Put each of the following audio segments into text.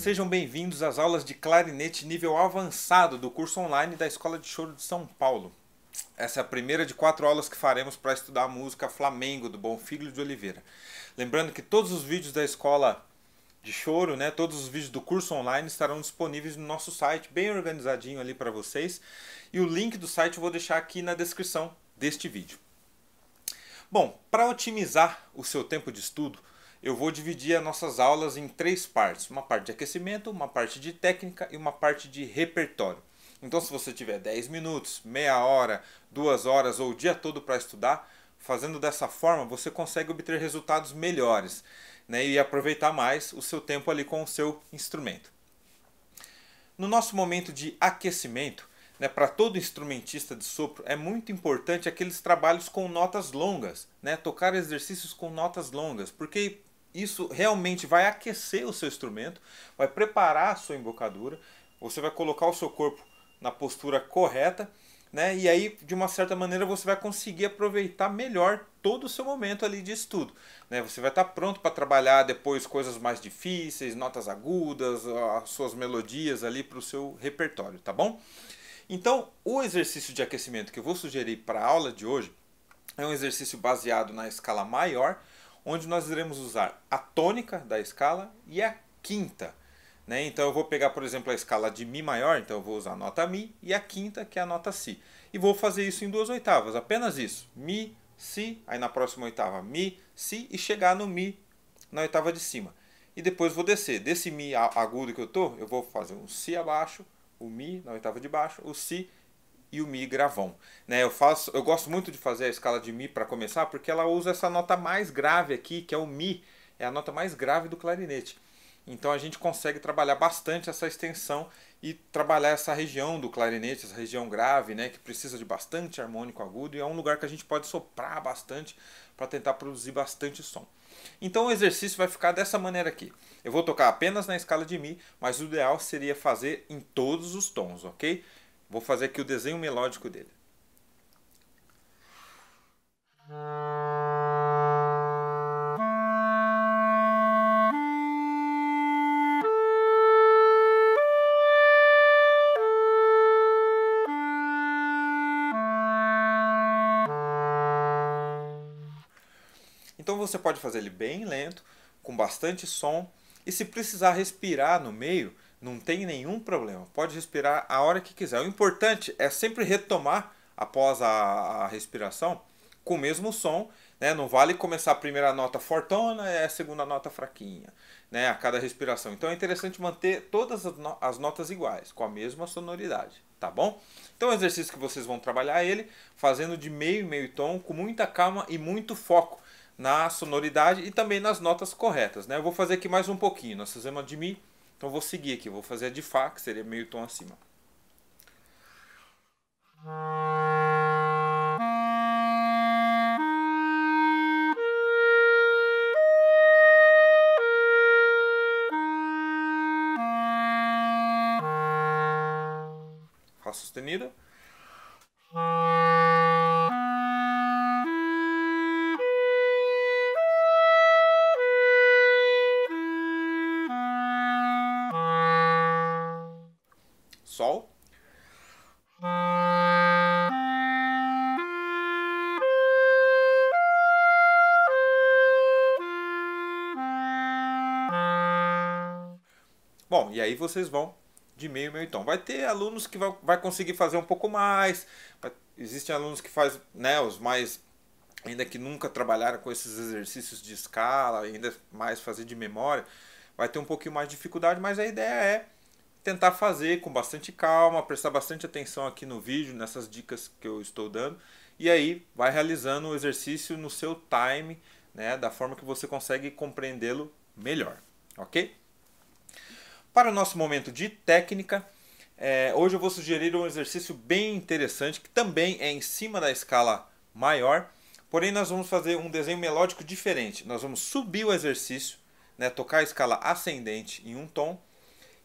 Sejam bem-vindos às aulas de clarinete nível avançado do curso online da Escola de Choro de São Paulo. Essa é a primeira de quatro aulas que faremos para estudar a música Flamengo do Bom Filho de Oliveira. Lembrando que todos os vídeos da escola de choro, né? Todos os vídeos do curso online estarão disponíveis no nosso site, bem organizadinho ali para vocês. E o link do site eu vou deixar aqui na descrição deste vídeo. Bom, para otimizar o seu tempo de estudo, eu vou dividir as nossas aulas em três partes: uma parte de aquecimento, uma parte de técnica e uma parte de repertório. Então, se você tiver 10 minutos, meia hora, duas horas ou o dia todo para estudar, fazendo dessa forma você consegue obter resultados melhores né, e aproveitar mais o seu tempo ali com o seu instrumento. No nosso momento de aquecimento, né, para todo instrumentista de sopro é muito importante aqueles trabalhos com notas longas, né, tocar exercícios com notas longas, porque isso realmente vai aquecer o seu instrumento, vai preparar a sua embocadura, você vai colocar o seu corpo na postura correta, né? E aí, de uma certa maneira, você vai conseguir aproveitar melhor todo o seu momento ali de estudo, né? Você vai estar pronto para trabalhar depois coisas mais difíceis, notas agudas, as suas melodias ali para o seu repertório, tá bom? Então, o exercício de aquecimento que eu vou sugerir para a aula de hoje é um exercício baseado na escala maior, onde nós iremos usar a tônica da escala e a quinta. Né? Então eu vou pegar, por exemplo, a escala de Mi maior, então eu vou usar a nota Mi, e a quinta, que é a nota Si. E vou fazer isso em duas oitavas, apenas isso. Mi, Si, aí na próxima oitava Mi, Si, e chegar no Mi na oitava de cima. E depois vou descer. Desse Mi agudo que eu estou, eu vou fazer um Si abaixo, o Mi na oitava de baixo, o Si e o Mi gravão. Né, eu, faço, eu gosto muito de fazer a escala de Mi para começar, porque ela usa essa nota mais grave aqui, que é o Mi, é a nota mais grave do clarinete. Então a gente consegue trabalhar bastante essa extensão e trabalhar essa região do clarinete, essa região grave, né, que precisa de bastante harmônico agudo e é um lugar que a gente pode soprar bastante para tentar produzir bastante som. Então o exercício vai ficar dessa maneira aqui. Eu vou tocar apenas na escala de mi, mas o ideal seria fazer em todos os tons, ok? Vou fazer aqui o desenho melódico dele. Então você pode fazer ele bem lento, com bastante som, e se precisar respirar no meio, não tem nenhum problema. Pode respirar a hora que quiser. O importante é sempre retomar após a, a respiração com o mesmo som. Né? Não vale começar a primeira nota fortona e a segunda nota fraquinha né? a cada respiração. Então é interessante manter todas as, no as notas iguais, com a mesma sonoridade tá bom? Então é um exercício que vocês vão trabalhar é ele fazendo de meio e meio tom, com muita calma e muito foco na sonoridade e também nas notas corretas, né? Eu vou fazer aqui mais um pouquinho, nós fizemos de Mi então vou seguir aqui, vou fazer a de Fá, que seria meio tom acima. Fá sustenido. Bom, e aí vocês vão de meio meio tom. Então. Vai ter alunos que vai, vai conseguir fazer um pouco mais. Vai, existem alunos que faz, né, os mais ainda que nunca trabalharam com esses exercícios de escala, ainda mais fazer de memória, vai ter um pouquinho mais de dificuldade, mas a ideia é tentar fazer com bastante calma, prestar bastante atenção aqui no vídeo, nessas dicas que eu estou dando, e aí vai realizando o exercício no seu time, né, da forma que você consegue compreendê-lo melhor, ok? Para o nosso momento de técnica, é, hoje eu vou sugerir um exercício bem interessante que também é em cima da escala maior, porém nós vamos fazer um desenho melódico diferente. Nós vamos subir o exercício, né, tocar a escala ascendente em um tom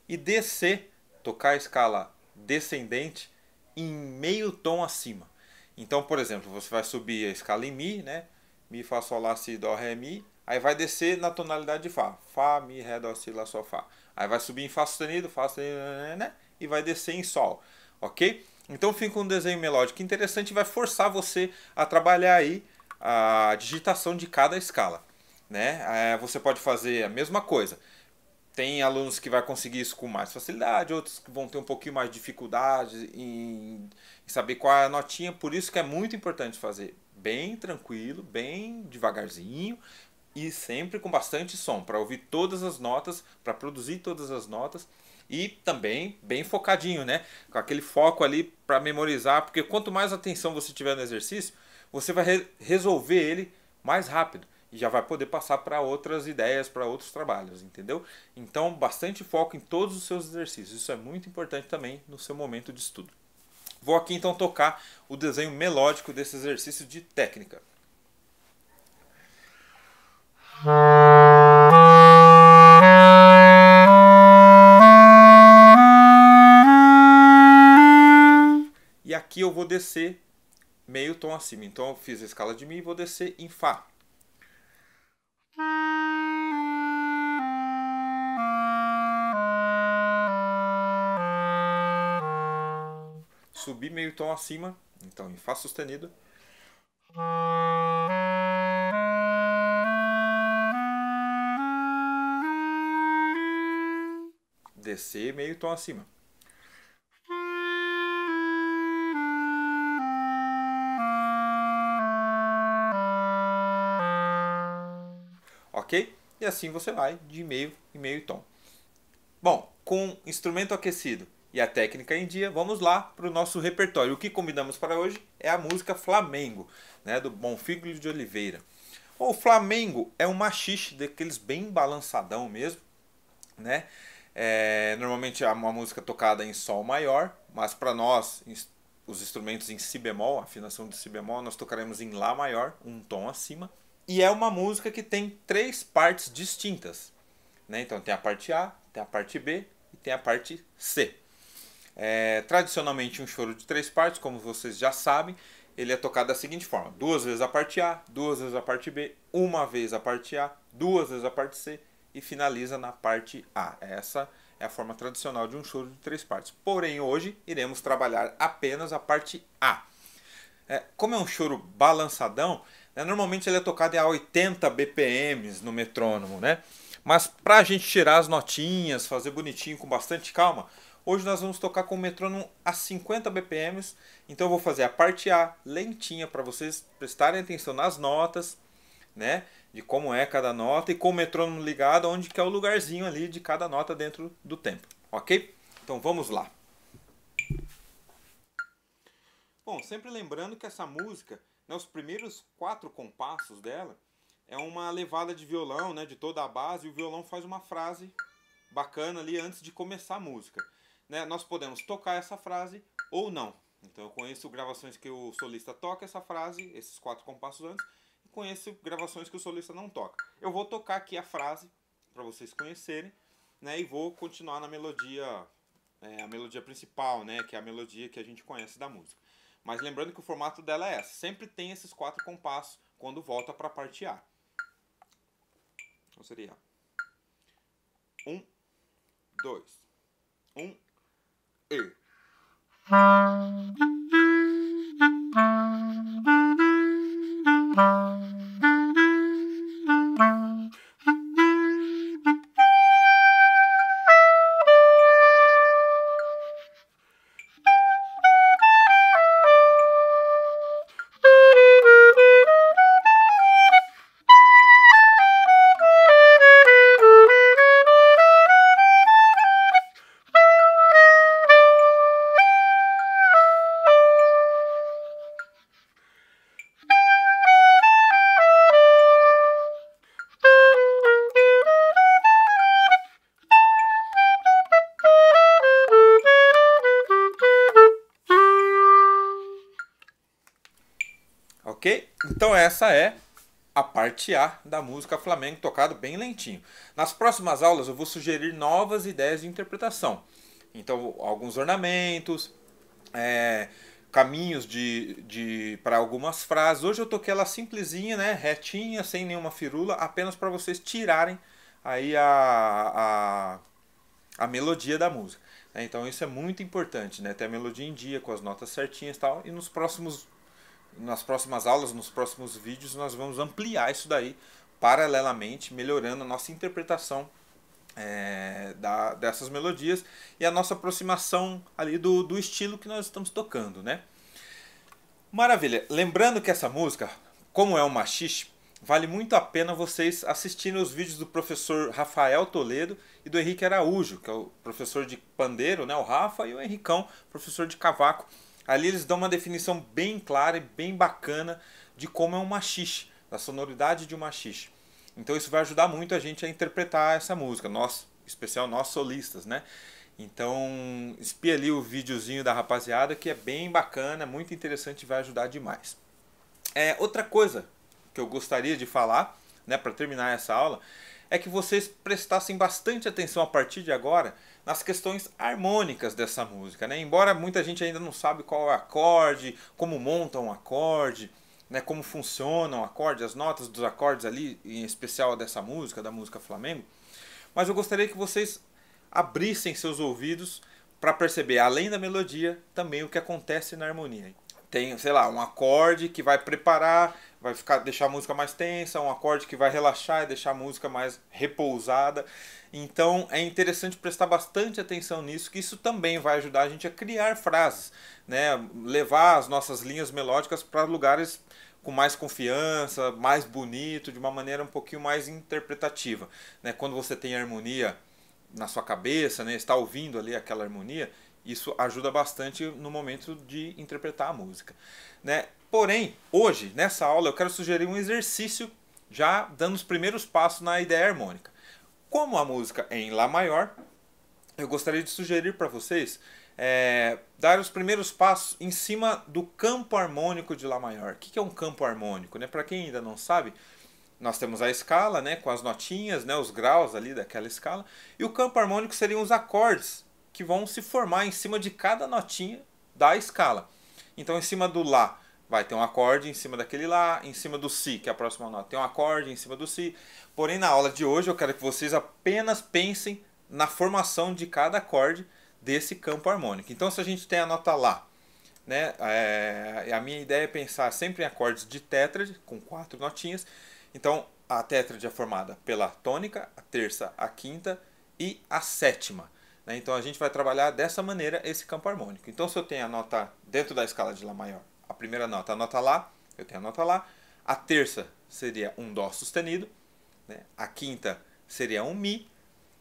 e descer, tocar a escala descendente em meio tom acima. Então, por exemplo, você vai subir a escala em Mi, né? Mi, Fá, Sol, Lá, Si, Dó, Ré, Mi. Aí vai descer na tonalidade de Fá. Fá, Mi, Ré, Dó, Si, Lá, Sol, Fá. Aí vai subir em Fá sustenido, Fá sustenido, né? né, né e vai descer em Sol, ok? Então fica um desenho melódico interessante vai forçar você a trabalhar aí a digitação de cada escala, né? É, você pode fazer a mesma coisa. Tem alunos que vai conseguir isso com mais facilidade, outros que vão ter um pouquinho mais de dificuldade em, em saber qual é a notinha, por isso que é muito importante fazer bem tranquilo, bem devagarzinho e sempre com bastante som para ouvir todas as notas, para produzir todas as notas e também bem focadinho, né? Com aquele foco ali para memorizar, porque quanto mais atenção você tiver no exercício, você vai re resolver ele mais rápido e já vai poder passar para outras ideias, para outros trabalhos, entendeu? Então, bastante foco em todos os seus exercícios. Isso é muito importante também no seu momento de estudo. Vou aqui então tocar o desenho melódico desse exercício de técnica. E aqui eu vou descer meio tom acima. Então eu fiz a escala de Mi e vou descer em Fá. Subi meio tom acima, então em Fá sustenido. descer meio tom acima. Ok? E assim você vai de meio e meio tom. Bom, com instrumento aquecido e a técnica em dia, vamos lá para o nosso repertório. O que combinamos para hoje é a música Flamengo, né, do Bonfiglio de Oliveira. O Flamengo é um machixe daqueles bem balançadão mesmo, né? É, normalmente é uma música tocada em sol maior, mas para nós, os instrumentos em si bemol, afinação de si bemol, nós tocaremos em lá maior, um tom acima. E é uma música que tem três partes distintas. Né? Então tem a parte A, tem a parte B e tem a parte C. É, tradicionalmente um choro de três partes, como vocês já sabem, ele é tocado da seguinte forma: duas vezes a parte A, duas vezes a parte B, uma vez a parte A, duas vezes a parte C e finaliza na parte A. Essa é a forma tradicional de um choro de três partes. Porém, hoje iremos trabalhar apenas a parte A. É, como é um choro balançadão, né, normalmente ele é tocado a 80 BPMs no metrônomo, né? Mas para a gente tirar as notinhas, fazer bonitinho com bastante calma, hoje nós vamos tocar com o metrônomo a 50 BPMs. Então eu vou fazer a parte A lentinha para vocês prestarem atenção nas notas, né? de como é cada nota e com o metrônomo ligado, onde que é o lugarzinho ali de cada nota dentro do tempo, ok? Então vamos lá. Bom, sempre lembrando que essa música, né, os primeiros quatro compassos dela, é uma levada de violão, né, de toda a base, e o violão faz uma frase bacana ali antes de começar a música. Né? Nós podemos tocar essa frase ou não. Então eu conheço gravações que o solista toca essa frase, esses quatro compassos antes, conheço gravações que o solista não toca. Eu vou tocar aqui a frase para vocês conhecerem, né? E vou continuar na melodia, é, a melodia principal, né? Que é a melodia que a gente conhece da música. Mas lembrando que o formato dela é essa. Sempre tem esses quatro compassos quando volta para a parte A. Então seria um, dois, um e Então essa é a parte A da música Flamengo, tocado bem lentinho. Nas próximas aulas eu vou sugerir novas ideias de interpretação. Então, alguns ornamentos, é, caminhos de, de para algumas frases. Hoje eu toquei ela simplesinha, né, retinha, sem nenhuma firula, apenas para vocês tirarem aí a, a, a melodia da música. Né. Então isso é muito importante, né? Ter a melodia em dia, com as notas certinhas e tal. E nos próximos nas próximas aulas, nos próximos vídeos, nós vamos ampliar isso daí paralelamente, melhorando a nossa interpretação é, da, dessas melodias e a nossa aproximação ali do, do estilo que nós estamos tocando, né? Maravilha! Lembrando que essa música, como é um machiste, vale muito a pena vocês assistirem os vídeos do professor Rafael Toledo e do Henrique Araújo, que é o professor de pandeiro, né, o Rafa, e o Henricão, professor de cavaco. Ali eles dão uma definição bem clara e bem bacana de como é um machixe, da sonoridade de um machixe. Então isso vai ajudar muito a gente a interpretar essa música, nós, em especial nós solistas, né? Então espia ali o videozinho da rapaziada que é bem bacana, muito interessante e vai ajudar demais. É, outra coisa que eu gostaria de falar, né, para terminar essa aula, é que vocês prestassem bastante atenção a partir de agora nas questões harmônicas dessa música, né? Embora muita gente ainda não sabe qual é o acorde, como monta um acorde, né? Como funcionam um acorde, as notas dos acordes ali, em especial dessa música, da música Flamengo. Mas eu gostaria que vocês abrissem seus ouvidos para perceber, além da melodia, também o que acontece na harmonia tem, sei lá, um acorde que vai preparar, vai ficar deixar a música mais tensa, um acorde que vai relaxar e deixar a música mais repousada. Então é interessante prestar bastante atenção nisso, que isso também vai ajudar a gente a criar frases, né? levar as nossas linhas melódicas para lugares com mais confiança, mais bonito, de uma maneira um pouquinho mais interpretativa. Né? Quando você tem harmonia na sua cabeça, né? está ouvindo ali aquela harmonia, isso ajuda bastante no momento de interpretar a música. Né? Porém, hoje, nessa aula, eu quero sugerir um exercício já dando os primeiros passos na ideia harmônica. Como a música é em Lá maior, eu gostaria de sugerir para vocês é, dar os primeiros passos em cima do campo harmônico de Lá maior. O que é um campo harmônico? Né? Para quem ainda não sabe, nós temos a escala né, com as notinhas, né, os graus ali daquela escala, e o campo harmônico seriam os acordes que vão se formar em cima de cada notinha da escala. Então, em cima do Lá vai ter um acorde, em cima daquele Lá, em cima do Si, que é a próxima nota, tem um acorde em cima do Si. Porém, na aula de hoje, eu quero que vocês apenas pensem na formação de cada acorde desse campo harmônico. Então, se a gente tem a nota Lá, né, é, a minha ideia é pensar sempre em acordes de tétrade, com quatro notinhas. Então, a tétrade é formada pela tônica, a terça, a quinta e a sétima. Né? Então a gente vai trabalhar dessa maneira esse campo harmônico. Então se eu tenho a nota dentro da escala de Lá maior, a primeira nota, a nota Lá, eu tenho a nota Lá, a terça seria um Dó sustenido, né? a quinta seria um Mi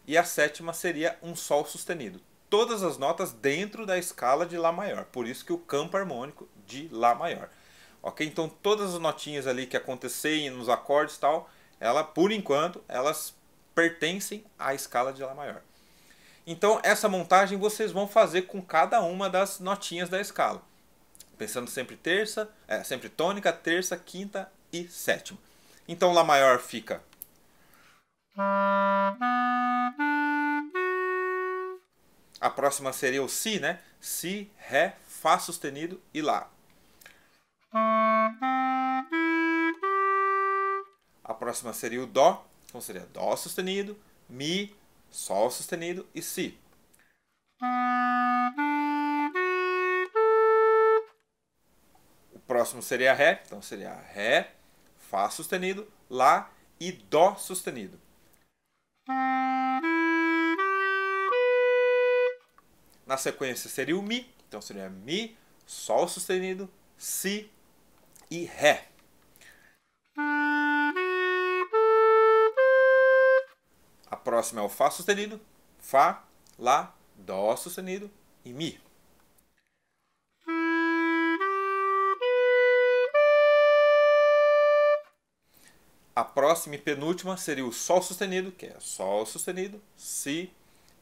e a sétima seria um Sol sustenido. Todas as notas dentro da escala de Lá maior, por isso que o campo harmônico de Lá maior. Ok? Então todas as notinhas ali que acontecem nos acordes e tal, ela, por enquanto, elas pertencem à escala de Lá maior. Então, essa montagem vocês vão fazer com cada uma das notinhas da escala. Pensando sempre terça, é, sempre tônica, terça, quinta e sétima. Então, Lá maior fica. A próxima seria o Si, né? Si, Ré, Fá sustenido e Lá. A próxima seria o Dó. Então seria Dó sustenido, Mi, Sol sustenido e Si. O próximo seria Ré, então seria Ré, Fá sustenido, Lá e Dó sustenido. Na sequência seria o Mi, então seria Mi, Sol sustenido, Si e Ré. A próxima é o Fá sustenido, Fá, Lá, Dó sustenido e Mi. A próxima e penúltima seria o Sol sustenido, que é Sol sustenido, Si,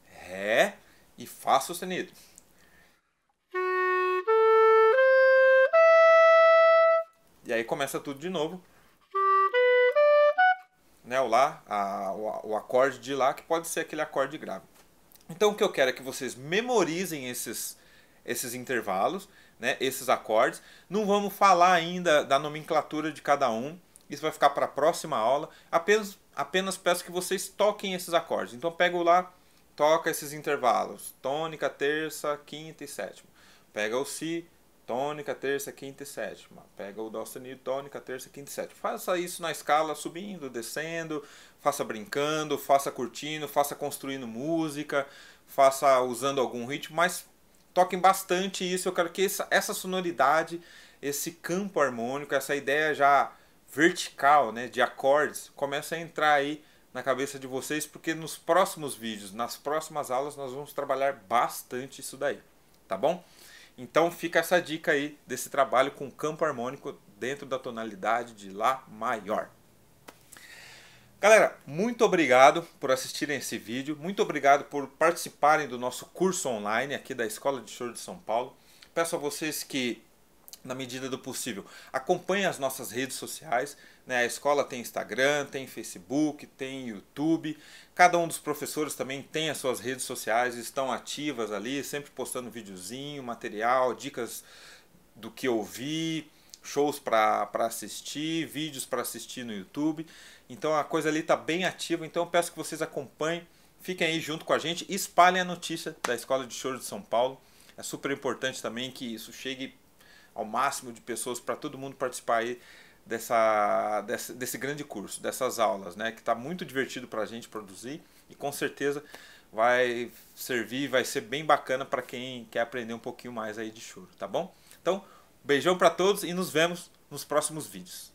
Ré e Fá sustenido. E aí começa tudo de novo né, o lá, a, o, o acorde de lá, que pode ser aquele acorde grave. Então o que eu quero é que vocês memorizem esses, esses intervalos, né, esses acordes. Não vamos falar ainda da nomenclatura de cada um, isso vai ficar para a próxima aula. Apenas, apenas peço que vocês toquem esses acordes. Então pega o lá, toca esses intervalos, tônica, terça, quinta e sétima. Pega o si, tônica, terça, quinta e sétima. Pega o dó sustenido, tônica, terça, quinta e sétima. Faça isso na escala subindo, descendo, faça brincando, faça curtindo, faça construindo música, faça usando algum ritmo, mas toquem bastante isso. Eu quero que essa, essa sonoridade, esse campo harmônico, essa ideia já vertical, né, de acordes, comece a entrar aí na cabeça de vocês, porque nos próximos vídeos, nas próximas aulas, nós vamos trabalhar bastante isso daí, tá bom? Então fica essa dica aí desse trabalho com campo harmônico dentro da tonalidade de Lá maior. Galera, muito obrigado por assistirem esse vídeo, muito obrigado por participarem do nosso curso online aqui da Escola de Choro de São Paulo. Peço a vocês que na medida do possível. Acompanhe as nossas redes sociais. Né? A escola tem Instagram, tem Facebook, tem YouTube. Cada um dos professores também tem as suas redes sociais, estão ativas ali, sempre postando videozinho, material, dicas do que ouvir, shows para assistir, vídeos para assistir no YouTube. Então a coisa ali está bem ativa, então eu peço que vocês acompanhem, fiquem aí junto com a gente, espalhem a notícia da Escola de Choro de São Paulo. É super importante também que isso chegue ao máximo de pessoas para todo mundo participar aí dessa, desse, desse grande curso, dessas aulas, né? Que está muito divertido para a gente produzir e com certeza vai servir, vai ser bem bacana para quem quer aprender um pouquinho mais aí de choro, tá bom? Então, beijão para todos e nos vemos nos próximos vídeos.